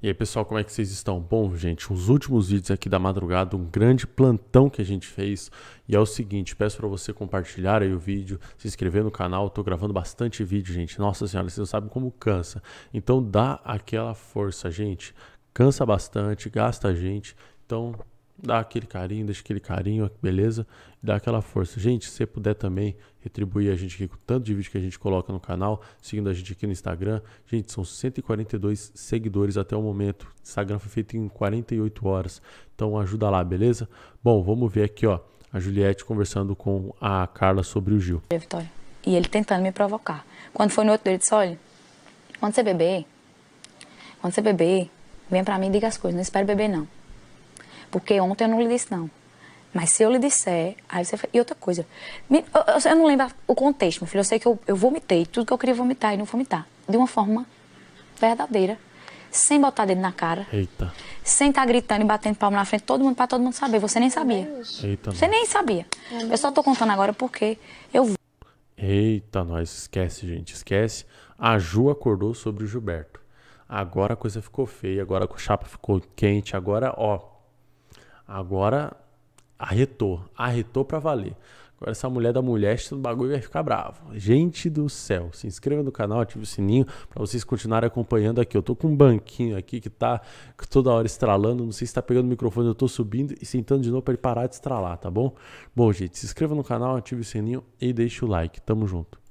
E aí pessoal, como é que vocês estão? Bom, gente, os últimos vídeos aqui da madrugada, um grande plantão que a gente fez. E é o seguinte, peço para você compartilhar aí o vídeo, se inscrever no canal. Eu tô gravando bastante vídeo, gente. Nossa senhora, vocês não sabem como cansa. Então dá aquela força, gente. Cansa bastante, gasta a gente. Então dá aquele carinho, deixa aquele carinho, beleza? Dá aquela força. Gente, se você puder também retribuir a gente aqui com tanto de vídeo que a gente coloca no canal, seguindo a gente aqui no Instagram. Gente, são 142 seguidores até o momento. O Instagram foi feito em 48 horas. Então ajuda lá, beleza? Bom, vamos ver aqui, ó, a Juliette conversando com a Carla sobre o Gil. Vitória. E ele tentando me provocar. Quando foi no outro dia, ele disse, olha, quando você beber, quando você beber, vem pra mim e diga as coisas, não espere beber não. Porque ontem eu não lhe disse não. Mas se eu lhe disser, aí você E outra coisa, eu, não lembro o contexto, meu filho. Eu sei que eu, eu vomitei tudo que eu queria vomitar e não vomitar. De uma forma verdadeira. Sem botar dedo na cara. Eita. Sem estar tá gritando e batendo palma na frente, todo mundo, pra todo mundo saber. Você nem sabia. Eita, você nem sabia. Eu só tô contando agora porque eu. Eita, nós. Esquece, gente. Esquece. A Ju acordou sobre o Gilberto. Agora a coisa ficou feia, agora a chapa ficou quente, agora, ó, Agora arretou, arretou para valer. Agora essa mulher da mulher do bagulho vai ficar bravo. Gente do céu, se inscreva no canal, ative o sininho para vocês continuarem acompanhando aqui. Eu tô com um banquinho aqui que tá toda hora estralando, não sei se tá pegando o microfone, eu tô subindo e sentando de novo para ele parar de estralar, tá bom? Bom, gente, se inscreva no canal, ative o sininho e deixe o like. Tamo junto.